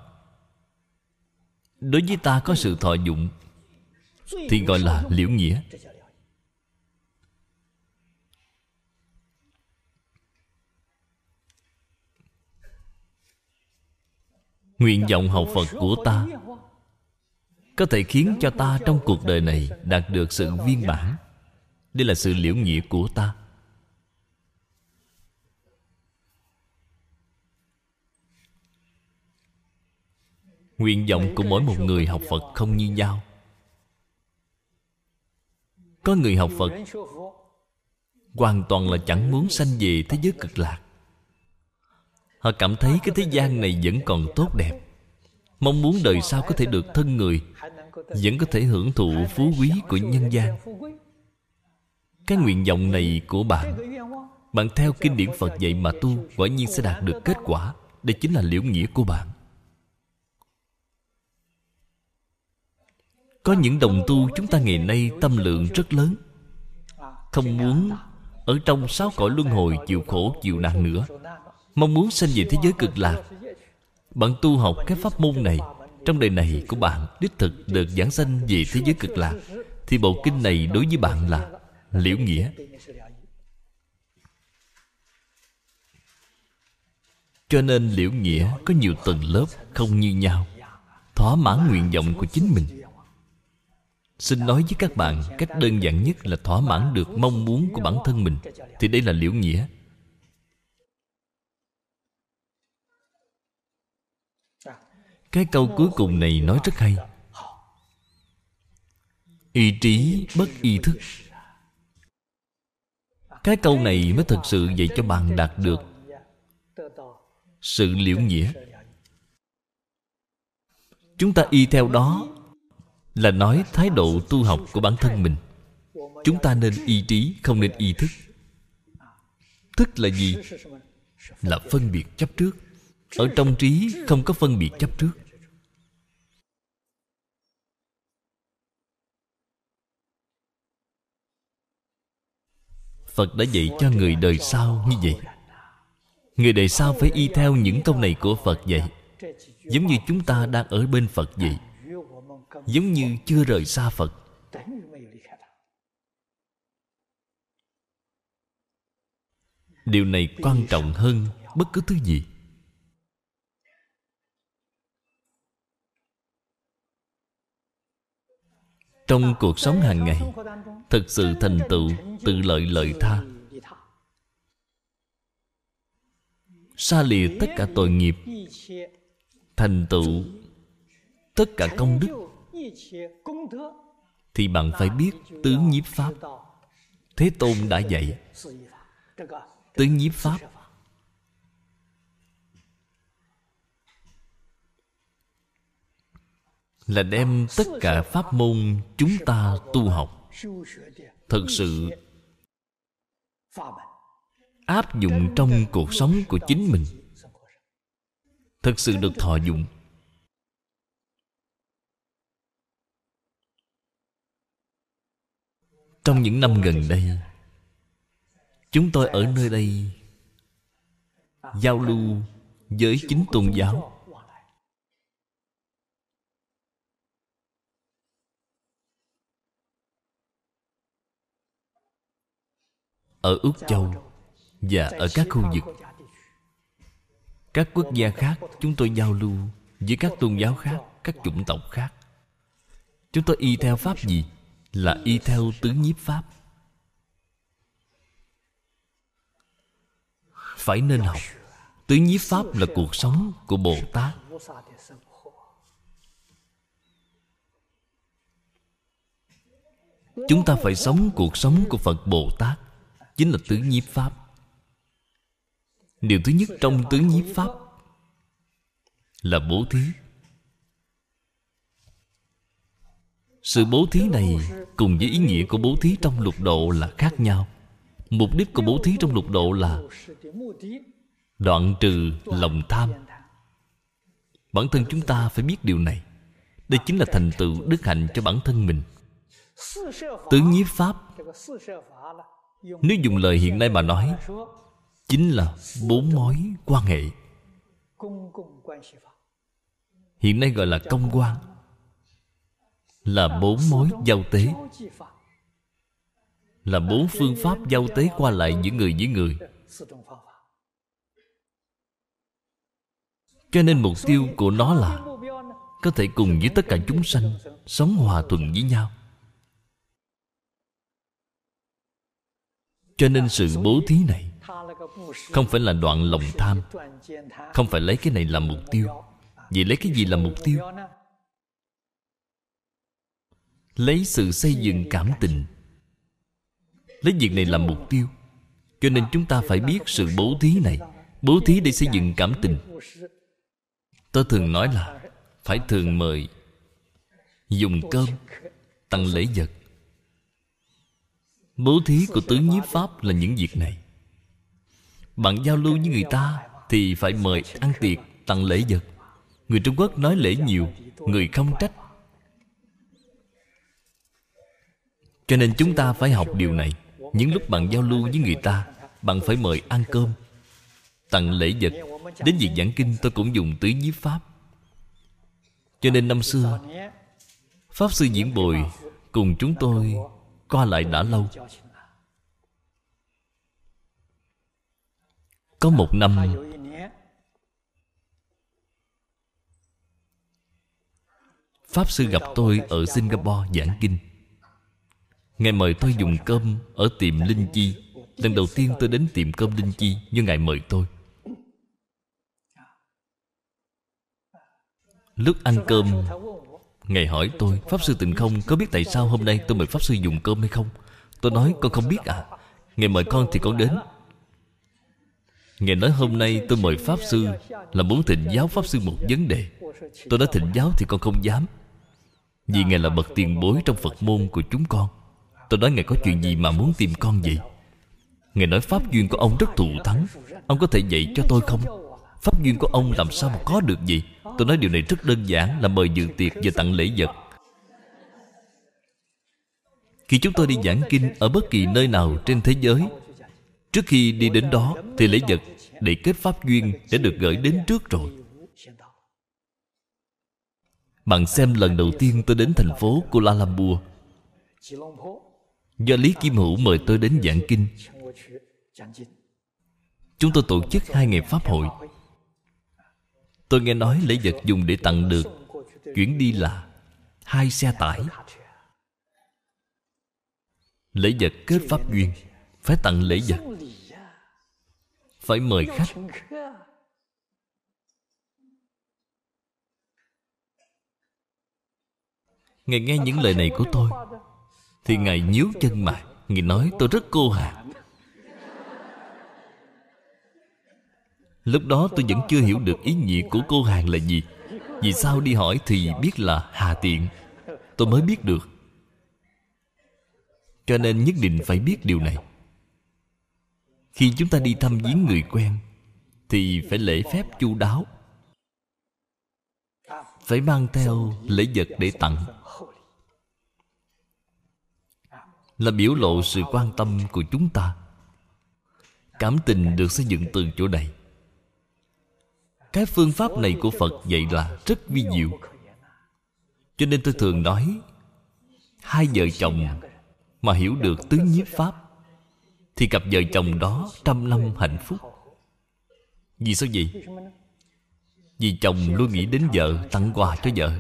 Đối với ta có sự thọ dụng Thì gọi là liễu nghĩa Nguyện vọng học Phật của ta Có thể khiến cho ta trong cuộc đời này Đạt được sự viên bản Đây là sự liễu nghĩa của ta Nguyện vọng của mỗi một người học Phật không như nhau Có người học Phật Hoàn toàn là chẳng muốn sanh về thế giới cực lạc Họ cảm thấy cái thế gian này vẫn còn tốt đẹp Mong muốn đời sau có thể được thân người Vẫn có thể hưởng thụ phú quý của nhân gian Cái nguyện vọng này của bạn Bạn theo kinh điển Phật dạy mà tu Quả nhiên sẽ đạt được kết quả Đây chính là liễu nghĩa của bạn Có những đồng tu chúng ta ngày nay tâm lượng rất lớn Không muốn ở trong sáu cõi luân hồi chịu khổ chịu nạn nữa Mong muốn sanh về thế giới cực lạc Bạn tu học cái pháp môn này Trong đời này của bạn Đích thực được giảng sanh về thế giới cực lạc Thì bộ kinh này đối với bạn là Liễu nghĩa Cho nên liễu nghĩa có nhiều tầng lớp không như nhau Thỏa mãn nguyện vọng của chính mình Xin nói với các bạn Cách đơn giản nhất là thỏa mãn được mong muốn của bản thân mình Thì đây là liễu nghĩa cái câu cuối cùng này nói rất hay ý trí bất ý thức cái câu này mới thật sự dạy cho bạn đạt được sự liễu nghĩa chúng ta y theo đó là nói thái độ tu học của bản thân mình chúng ta nên ý trí không nên ý thức thức là gì là phân biệt chấp trước ở trong trí không có phân biệt chấp trước Phật đã dạy cho người đời sau như vậy Người đời sau phải y theo những câu này của Phật vậy Giống như chúng ta đang ở bên Phật vậy Giống như chưa rời xa Phật Điều này quan trọng hơn bất cứ thứ gì trong cuộc sống hàng ngày thực sự thành tựu tự lợi lợi tha xa lìa tất cả tội nghiệp thành tựu tất cả công đức thì bạn phải biết tướng nhiếp pháp thế tôn đã dạy tướng nhiếp pháp là đem tất cả pháp môn chúng ta tu học thật sự áp dụng trong cuộc sống của chính mình thật sự được thọ dụng trong những năm gần đây chúng tôi ở nơi đây giao lưu với chính tôn giáo ở Úc Châu và ở các khu vực các quốc gia khác chúng tôi giao lưu với các tôn giáo khác các chủng tộc khác chúng tôi y theo pháp gì là y theo tứ nhiếp pháp phải nên học tứ nhiếp pháp là cuộc sống của bồ tát chúng ta phải sống cuộc sống của phật bồ tát chính là tứ nhiếp pháp điều thứ nhất trong tứ nhiếp pháp là bố thí sự bố thí này cùng với ý nghĩa của bố thí trong lục độ là khác nhau mục đích của bố thí trong lục độ là đoạn trừ lòng tham bản thân chúng ta phải biết điều này đây chính là thành tựu đức hạnh cho bản thân mình tứ nhiếp pháp nếu dùng lời hiện nay mà nói Chính là bốn mối quan hệ Hiện nay gọi là công quan Là bốn mối giao tế Là bốn phương pháp giao tế qua lại giữa người với người Cho nên mục tiêu của nó là Có thể cùng với tất cả chúng sanh Sống hòa thuận với nhau Cho nên sự bố thí này Không phải là đoạn lòng tham Không phải lấy cái này làm mục tiêu Vậy lấy cái gì làm mục tiêu Lấy sự xây dựng cảm tình Lấy việc này làm mục tiêu Cho nên chúng ta phải biết sự bố thí này Bố thí để xây dựng cảm tình Tôi thường nói là Phải thường mời Dùng cơm Tặng lễ vật Bố thí của tứ nhiếp Pháp là những việc này Bạn giao lưu với người ta Thì phải mời ăn tiệc tặng lễ vật Người Trung Quốc nói lễ nhiều Người không trách Cho nên chúng ta phải học điều này Những lúc bạn giao lưu với người ta Bạn phải mời ăn cơm Tặng lễ vật Đến việc giảng kinh tôi cũng dùng tứ nhiếp Pháp Cho nên năm xưa Pháp sư Diễn Bồi Cùng chúng tôi qua lại đã lâu có một năm pháp sư gặp tôi ở singapore giảng kinh ngài mời tôi dùng cơm ở tiệm linh chi lần đầu tiên tôi đến tiệm cơm linh chi như ngài mời tôi lúc ăn cơm Ngài hỏi tôi Pháp Sư Tịnh Không có biết tại sao hôm nay tôi mời Pháp Sư dùng cơm hay không Tôi nói con không biết à Ngài mời con thì con đến Ngài nói hôm nay tôi mời Pháp Sư Là muốn thịnh giáo Pháp Sư một vấn đề Tôi nói thịnh giáo thì con không dám Vì Ngài là bậc tiền bối trong Phật môn của chúng con Tôi nói Ngài có chuyện gì mà muốn tìm con vậy Ngài nói Pháp duyên của ông rất thù thắng Ông có thể dạy cho tôi không Pháp duyên của ông làm sao mà có được gì Tôi nói điều này rất đơn giản là mời dự tiệc và tặng lễ vật Khi chúng tôi đi giảng kinh ở bất kỳ nơi nào trên thế giới Trước khi đi đến đó thì lễ vật để kết pháp duyên đã được gửi đến trước rồi Bạn xem lần đầu tiên tôi đến thành phố Kuala Lumpur Do Lý Kim Hữu mời tôi đến giảng kinh Chúng tôi tổ chức hai ngày Pháp hội Tôi nghe nói lễ vật dùng để tặng được Chuyển đi là Hai xe tải Lễ vật kết pháp duyên Phải tặng lễ vật Phải mời khách Ngài nghe những lời này của tôi Thì Ngài nhíu chân mày Ngài nói tôi rất cô hạ Lúc đó tôi vẫn chưa hiểu được ý nghĩa của cô hàng là gì Vì sao đi hỏi thì biết là hà tiện Tôi mới biết được Cho nên nhất định phải biết điều này Khi chúng ta đi thăm viếng người quen Thì phải lễ phép chu đáo Phải mang theo lễ vật để tặng Là biểu lộ sự quan tâm của chúng ta Cảm tình được xây dựng từ chỗ này cái phương pháp này của phật vậy là rất vi diệu cho nên tôi thường nói hai vợ chồng mà hiểu được tứ nhiếp pháp thì cặp vợ chồng đó trăm năm hạnh phúc vì sao vậy vì chồng luôn nghĩ đến vợ tặng quà cho vợ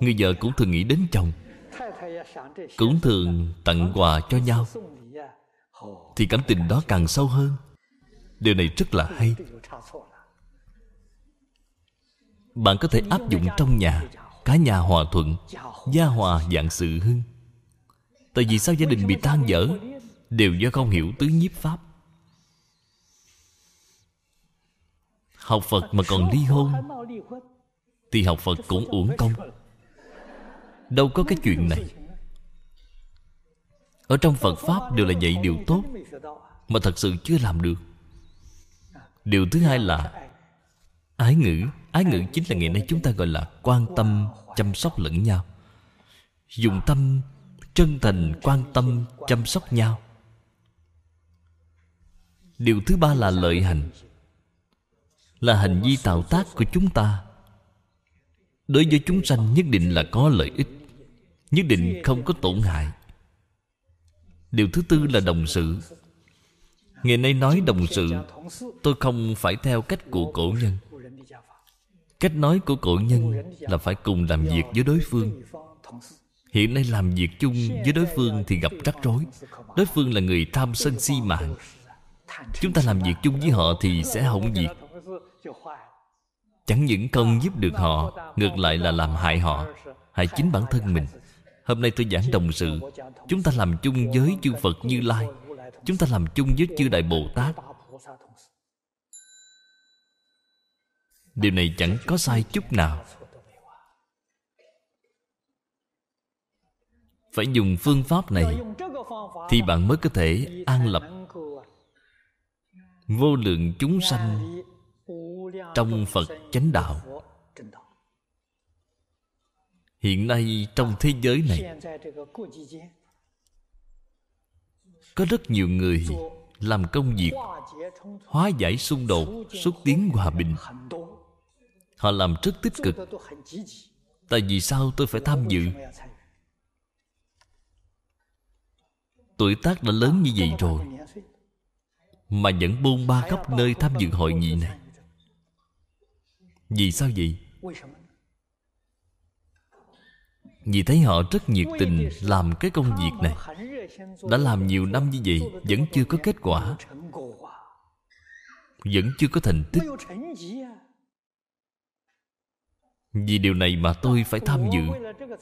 người vợ cũng thường nghĩ đến chồng cũng thường tặng quà cho nhau thì cảm tình đó càng sâu hơn điều này rất là hay bạn có thể áp dụng trong nhà Cả nhà hòa thuận Gia hòa dạng sự hưng Tại vì sao gia đình bị tan dở Đều do không hiểu tứ nhiếp pháp Học Phật mà còn ly hôn Thì học Phật cũng uổng công Đâu có cái chuyện này Ở trong Phật Pháp đều là dạy điều tốt Mà thật sự chưa làm được Điều thứ hai là Ái ngữ Ái ngữ chính là ngày nay chúng ta gọi là quan tâm chăm sóc lẫn nhau Dùng tâm chân thành quan tâm chăm sóc nhau Điều thứ ba là lợi hành Là hành vi tạo tác của chúng ta Đối với chúng sanh nhất định là có lợi ích Nhất định không có tổn hại Điều thứ tư là đồng sự Ngày nay nói đồng sự Tôi không phải theo cách của cổ nhân cách nói của cổ nhân là phải cùng làm việc với đối phương hiện nay làm việc chung với đối phương thì gặp rắc rối đối phương là người tham sân si mạng chúng ta làm việc chung với họ thì sẽ hỏng việc chẳng những không giúp được họ ngược lại là làm hại họ hại chính bản thân mình hôm nay tôi giảng đồng sự chúng ta làm chung với chư phật như lai chúng ta làm chung với chư đại bồ tát điều này chẳng có sai chút nào phải dùng phương pháp này thì bạn mới có thể an lập vô lượng chúng sanh trong phật chánh đạo hiện nay trong thế giới này có rất nhiều người làm công việc hóa giải xung đột xúc tiến hòa bình Họ làm rất tích cực Tại vì sao tôi phải tham dự Tuổi tác đã lớn như vậy rồi Mà vẫn bôn ba khắp nơi tham dự hội nghị này Vì sao vậy? Vì thấy họ rất nhiệt tình làm cái công việc này Đã làm nhiều năm như vậy Vẫn chưa có kết quả Vẫn chưa có thành tích vì điều này mà tôi phải tham dự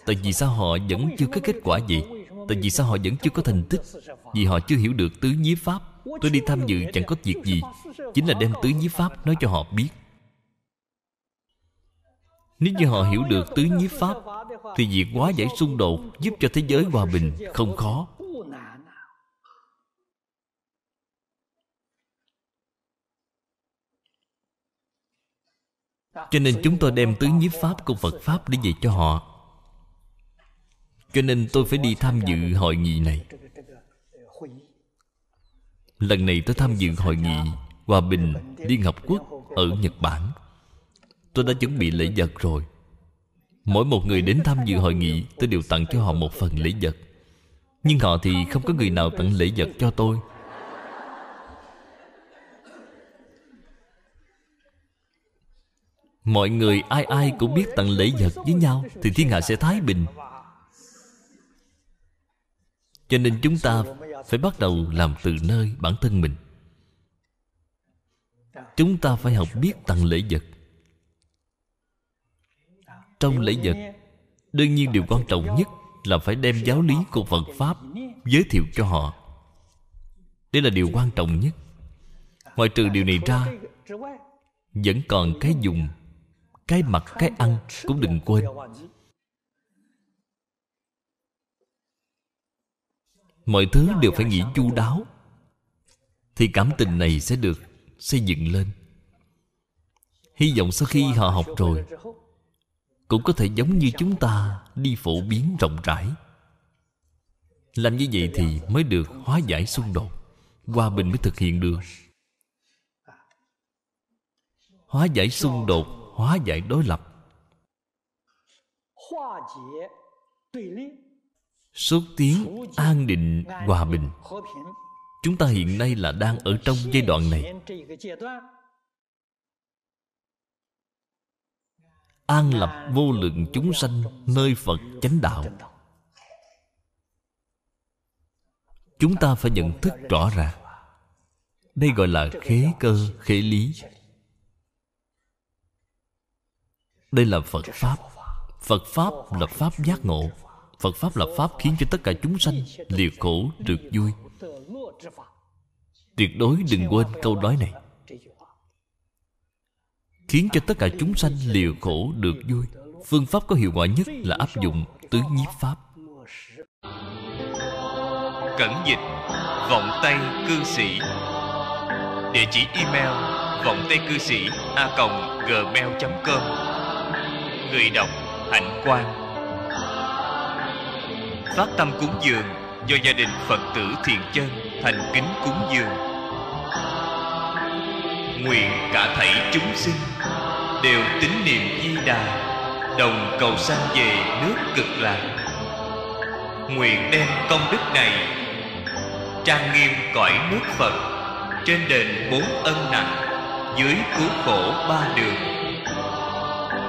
Tại vì sao họ vẫn chưa có kết quả gì Tại vì sao họ vẫn chưa có thành tích Vì họ chưa hiểu được tứ nhiếp pháp Tôi đi tham dự chẳng có việc gì Chính là đem tứ nhiếp pháp nói cho họ biết Nếu như họ hiểu được tứ nhiếp pháp Thì việc quá giải xung đột Giúp cho thế giới hòa bình không khó Cho nên chúng tôi đem tứ nhiếp pháp của Phật Pháp để dạy cho họ Cho nên tôi phải đi tham dự hội nghị này Lần này tôi tham dự hội nghị Hòa bình Liên Hợp Quốc ở Nhật Bản Tôi đã chuẩn bị lễ vật rồi Mỗi một người đến tham dự hội nghị Tôi đều tặng cho họ một phần lễ vật Nhưng họ thì không có người nào tặng lễ vật cho tôi Mọi người ai ai cũng biết tặng lễ vật với nhau Thì thiên hạ sẽ thái bình Cho nên chúng ta phải bắt đầu làm từ nơi bản thân mình Chúng ta phải học biết tặng lễ vật Trong lễ vật Đương nhiên điều quan trọng nhất Là phải đem giáo lý của Phật Pháp Giới thiệu cho họ Đây là điều quan trọng nhất Ngoài trừ điều này ra Vẫn còn cái dùng cái mặc cái ăn cũng đừng quên mọi thứ đều phải nghĩ chu đáo thì cảm tình này sẽ được xây dựng lên hy vọng sau khi họ học rồi cũng có thể giống như chúng ta đi phổ biến rộng rãi làm như vậy thì mới được hóa giải xung đột hòa bình mới thực hiện được hóa giải xung đột hóa giải đối lập Xuất tiến an định hòa bình Chúng ta hiện nay là đang ở trong giai đoạn này An lập vô lượng chúng sanh nơi Phật chánh đạo Chúng ta phải nhận thức rõ ràng Đây gọi là khế cơ, khế lý đây là phật pháp phật pháp là pháp giác ngộ phật pháp là pháp khiến cho tất cả chúng sanh liệt khổ được vui tuyệt đối đừng quên câu nói này khiến cho tất cả chúng sanh liều khổ được vui phương pháp có hiệu quả nhất là áp dụng tứ nhiếp pháp cẩn dịch vọng tay cư sĩ địa chỉ email vọng tay cư sĩ a gmail com người đọc hạnh quan phát tâm cúng dường do gia đình phật tử thiền chân thành kính cúng dường nguyện cả thảy chúng sinh đều tín niệm di đà đồng cầu sanh về nước cực lạc nguyện đem công đức này trang nghiêm cõi nước phật trên đền bốn ân nặng dưới cứu khổ ba đường